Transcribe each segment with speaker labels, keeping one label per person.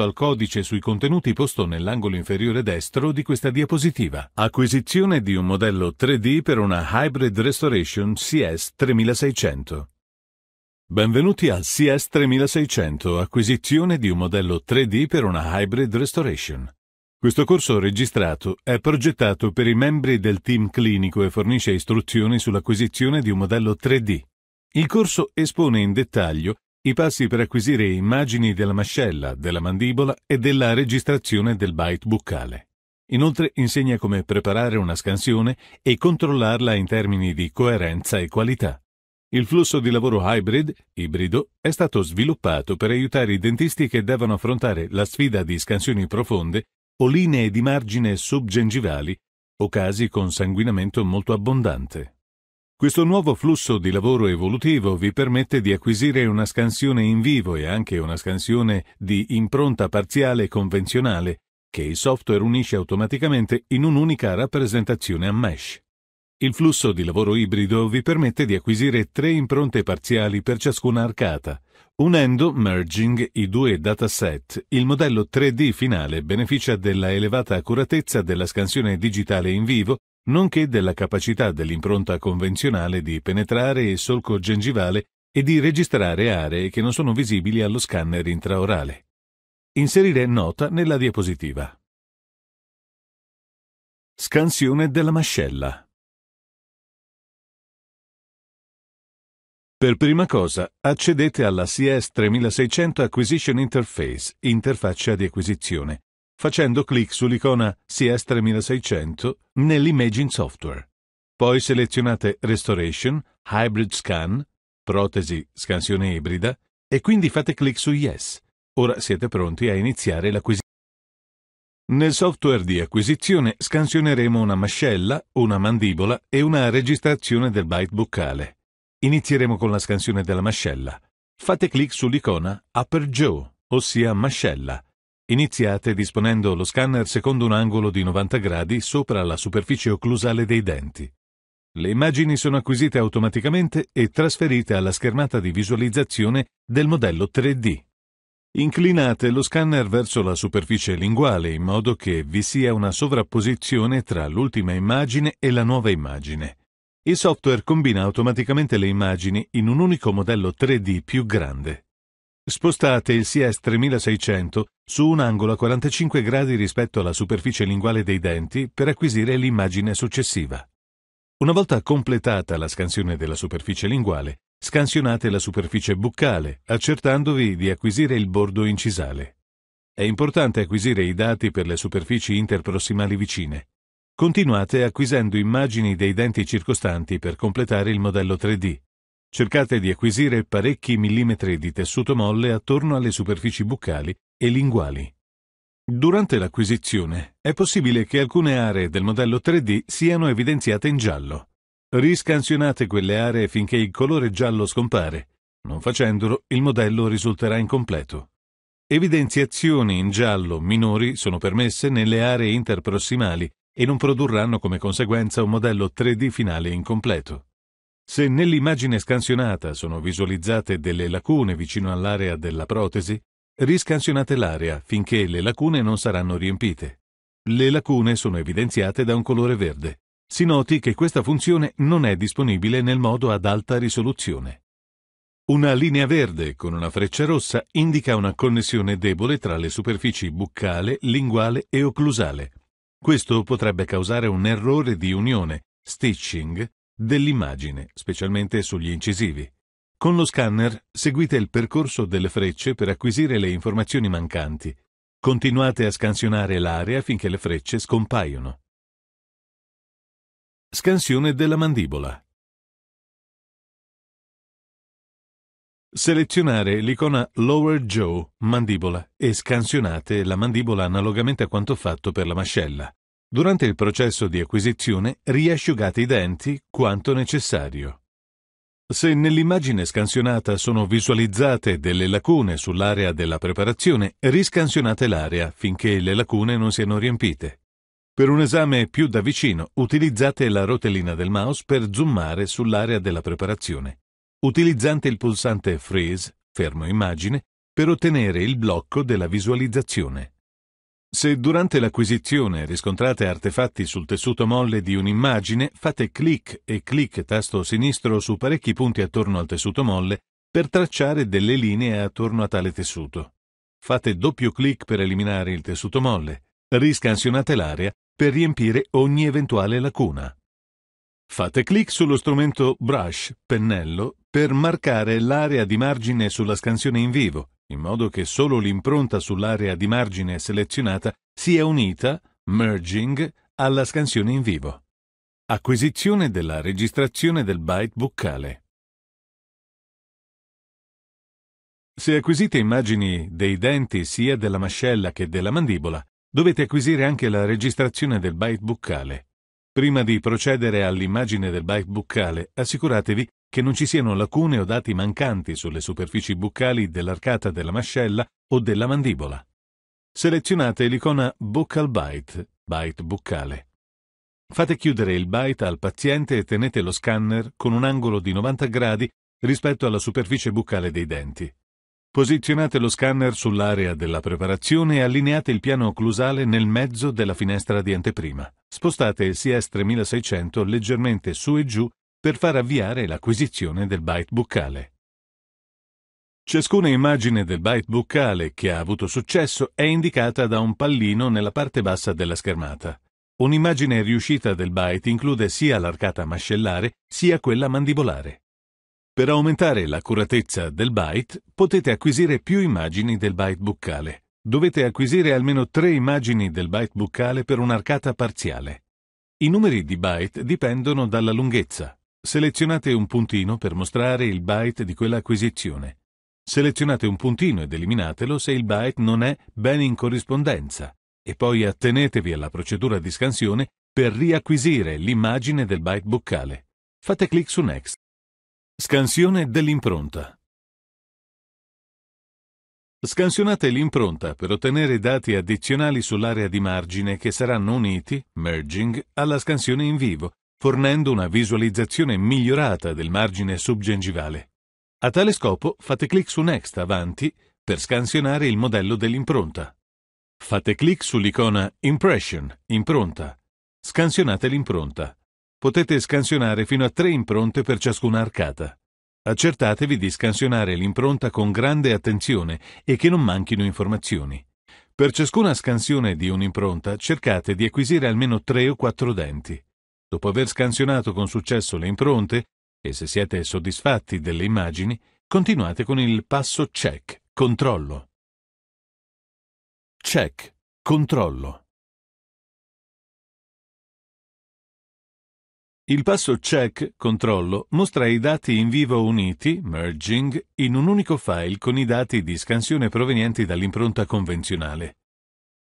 Speaker 1: al codice sui contenuti posto nell'angolo inferiore destro di questa diapositiva. Acquisizione di un modello 3D per una Hybrid Restoration CS 3600. Benvenuti al CS 3600, acquisizione di un modello 3D per una Hybrid Restoration. Questo corso registrato è progettato per i membri del team clinico e fornisce istruzioni sull'acquisizione di un modello 3D. Il corso espone in dettaglio i passi per acquisire immagini della mascella, della mandibola e della registrazione del bite buccale. Inoltre insegna come preparare una scansione e controllarla in termini di coerenza e qualità. Il flusso di lavoro hybrid, ibrido, è stato sviluppato per aiutare i dentisti che devono affrontare la sfida di scansioni profonde o linee di margine subgengivali o casi con sanguinamento molto abbondante. Questo nuovo flusso di lavoro evolutivo vi permette di acquisire una scansione in vivo e anche una scansione di impronta parziale convenzionale che il software unisce automaticamente in un'unica rappresentazione a mesh. Il flusso di lavoro ibrido vi permette di acquisire tre impronte parziali per ciascuna arcata. Unendo merging i due dataset, il modello 3D finale beneficia della elevata accuratezza della scansione digitale in vivo nonché della capacità dell'impronta convenzionale di penetrare il solco gengivale e di registrare aree che non sono visibili allo scanner intraorale. Inserire nota nella diapositiva. Scansione della mascella. Per prima cosa, accedete alla CS3600 Acquisition Interface, interfaccia di acquisizione, facendo clic sull'icona CS 3600 nell'Imaging Software. Poi selezionate Restoration, Hybrid Scan, protesi, scansione ibrida e quindi fate clic su Yes. Ora siete pronti a iniziare l'acquisizione. Nel software di acquisizione scansioneremo una mascella, una mandibola e una registrazione del byte boccale. Inizieremo con la scansione della mascella. Fate clic sull'icona Upper Jaw, ossia mascella, Iniziate disponendo lo scanner secondo un angolo di 90 gradi sopra la superficie occlusale dei denti. Le immagini sono acquisite automaticamente e trasferite alla schermata di visualizzazione del modello 3D. Inclinate lo scanner verso la superficie linguale in modo che vi sia una sovrapposizione tra l'ultima immagine e la nuova immagine. Il software combina automaticamente le immagini in un unico modello 3D più grande. Spostate il CS 3600 su un angolo a 45 gradi rispetto alla superficie linguale dei denti per acquisire l'immagine successiva. Una volta completata la scansione della superficie linguale, scansionate la superficie buccale, accertandovi di acquisire il bordo incisale. È importante acquisire i dati per le superfici interprossimali vicine. Continuate acquisendo immagini dei denti circostanti per completare il modello 3D. Cercate di acquisire parecchi millimetri di tessuto molle attorno alle superfici buccali e linguali. Durante l'acquisizione è possibile che alcune aree del modello 3D siano evidenziate in giallo. Riscansionate quelle aree finché il colore giallo scompare. Non facendolo, il modello risulterà incompleto. Evidenziazioni in giallo minori sono permesse nelle aree interprossimali e non produrranno come conseguenza un modello 3D finale incompleto. Se nell'immagine scansionata sono visualizzate delle lacune vicino all'area della protesi, riscansionate l'area finché le lacune non saranno riempite. Le lacune sono evidenziate da un colore verde. Si noti che questa funzione non è disponibile nel modo ad alta risoluzione. Una linea verde con una freccia rossa indica una connessione debole tra le superfici buccale, linguale e occlusale. Questo potrebbe causare un errore di unione, stitching, dell'immagine, specialmente sugli incisivi. Con lo scanner seguite il percorso delle frecce per acquisire le informazioni mancanti. Continuate a scansionare l'area finché le frecce scompaiono. Scansione della mandibola. Selezionare l'icona Lower Jaw, mandibola, e scansionate la mandibola analogamente a quanto fatto per la mascella. Durante il processo di acquisizione riasciugate i denti quanto necessario. Se nell'immagine scansionata sono visualizzate delle lacune sull'area della preparazione, riscansionate l'area finché le lacune non siano riempite. Per un esame più da vicino, utilizzate la rotellina del mouse per zoomare sull'area della preparazione, utilizzante il pulsante Freeze, fermo immagine, per ottenere il blocco della visualizzazione. Se durante l'acquisizione riscontrate artefatti sul tessuto molle di un'immagine, fate clic e clic tasto sinistro su parecchi punti attorno al tessuto molle per tracciare delle linee attorno a tale tessuto. Fate doppio clic per eliminare il tessuto molle, riscansionate l'area per riempire ogni eventuale lacuna. Fate clic sullo strumento Brush, pennello, per marcare l'area di margine sulla scansione in vivo in modo che solo l'impronta sull'area di margine selezionata sia unita, merging, alla scansione in vivo. Acquisizione della registrazione del byte buccale. Se acquisite immagini dei denti sia della mascella che della mandibola, dovete acquisire anche la registrazione del byte buccale. Prima di procedere all'immagine del byte buccale, assicuratevi che non ci siano lacune o dati mancanti sulle superfici buccali dell'arcata della mascella o della mandibola. Selezionate l'icona Buccal Bite, bite buccale. Fate chiudere il bite al paziente e tenete lo scanner con un angolo di 90 gradi rispetto alla superficie buccale dei denti. Posizionate lo scanner sull'area della preparazione e allineate il piano occlusale nel mezzo della finestra di anteprima. Spostate il CS3600 leggermente su e giù per far avviare l'acquisizione del byte buccale. Ciascuna immagine del byte buccale che ha avuto successo è indicata da un pallino nella parte bassa della schermata. Un'immagine riuscita del byte include sia l'arcata mascellare sia quella mandibolare. Per aumentare l'accuratezza del byte potete acquisire più immagini del byte buccale. Dovete acquisire almeno tre immagini del byte buccale per un'arcata parziale. I numeri di byte dipendono dalla lunghezza, Selezionate un puntino per mostrare il byte di quell'acquisizione. Selezionate un puntino ed eliminatelo se il byte non è ben in corrispondenza e poi attenetevi alla procedura di scansione per riacquisire l'immagine del byte boccale. Fate clic su Next. Scansione dell'impronta. Scansionate l'impronta per ottenere dati addizionali sull'area di margine che saranno uniti, merging, alla scansione in vivo fornendo una visualizzazione migliorata del margine subgengivale. A tale scopo fate clic su Next avanti per scansionare il modello dell'impronta. Fate clic sull'icona Impression, impronta. Scansionate l'impronta. Potete scansionare fino a tre impronte per ciascuna arcata. Accertatevi di scansionare l'impronta con grande attenzione e che non manchino informazioni. Per ciascuna scansione di un'impronta cercate di acquisire almeno tre o quattro denti. Dopo aver scansionato con successo le impronte, e se siete soddisfatti delle immagini, continuate con il passo check, controllo. Check, controllo. Il passo check, controllo, mostra i dati in vivo uniti, merging, in un unico file con i dati di scansione provenienti dall'impronta convenzionale.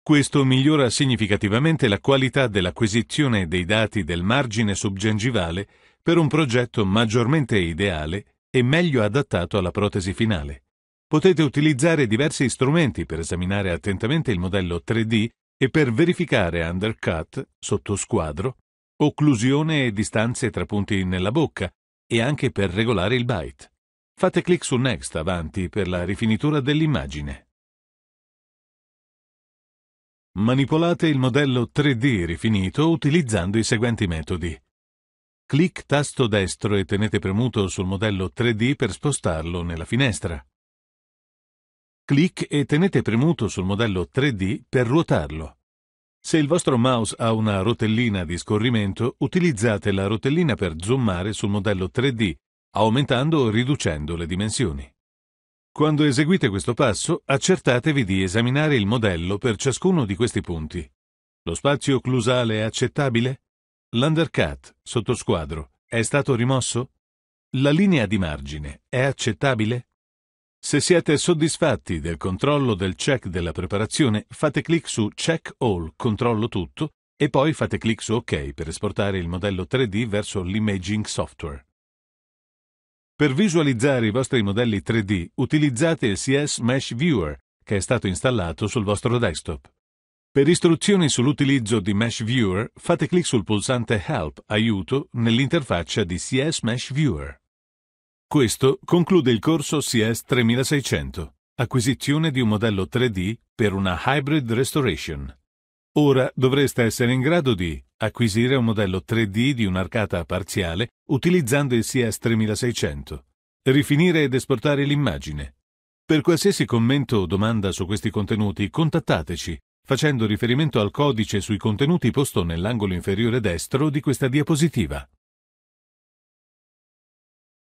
Speaker 1: Questo migliora significativamente la qualità dell'acquisizione dei dati del margine subgengivale per un progetto maggiormente ideale e meglio adattato alla protesi finale. Potete utilizzare diversi strumenti per esaminare attentamente il modello 3D e per verificare undercut, sottosquadro, occlusione e distanze tra punti nella bocca e anche per regolare il byte. Fate clic su Next avanti per la rifinitura dell'immagine. Manipolate il modello 3D rifinito utilizzando i seguenti metodi. Clic tasto destro e tenete premuto sul modello 3D per spostarlo nella finestra. Clic e tenete premuto sul modello 3D per ruotarlo. Se il vostro mouse ha una rotellina di scorrimento, utilizzate la rotellina per zoomare sul modello 3D, aumentando o riducendo le dimensioni. Quando eseguite questo passo, accertatevi di esaminare il modello per ciascuno di questi punti. Lo spazio occlusale è accettabile? L'undercut, sottosquadro, è stato rimosso? La linea di margine è accettabile? Se siete soddisfatti del controllo del check della preparazione, fate clic su Check All, controllo tutto, e poi fate clic su OK per esportare il modello 3D verso l'imaging software. Per visualizzare i vostri modelli 3D utilizzate il CS Mesh Viewer, che è stato installato sul vostro desktop. Per istruzioni sull'utilizzo di Mesh Viewer fate clic sul pulsante Help Aiuto nell'interfaccia di CS Mesh Viewer. Questo conclude il corso CS 3600, acquisizione di un modello 3D per una hybrid restoration. Ora dovreste essere in grado di acquisire un modello 3D di un'arcata parziale utilizzando il CS 3600, rifinire ed esportare l'immagine. Per qualsiasi commento o domanda su questi contenuti contattateci facendo riferimento al codice sui contenuti posto nell'angolo inferiore destro di questa diapositiva.